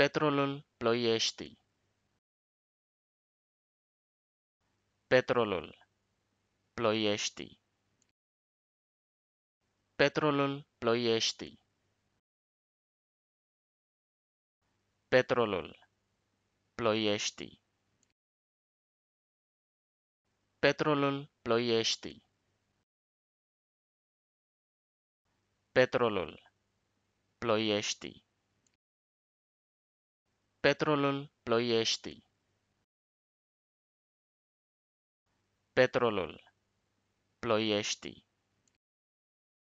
Petrolul ploiești. Petrolul ploiești. Petrolul ploiești. Petrolul ploiești. Petrolul ploiești. Petrolul ploiești. Petrolul Ploiești Petrolul Ploiești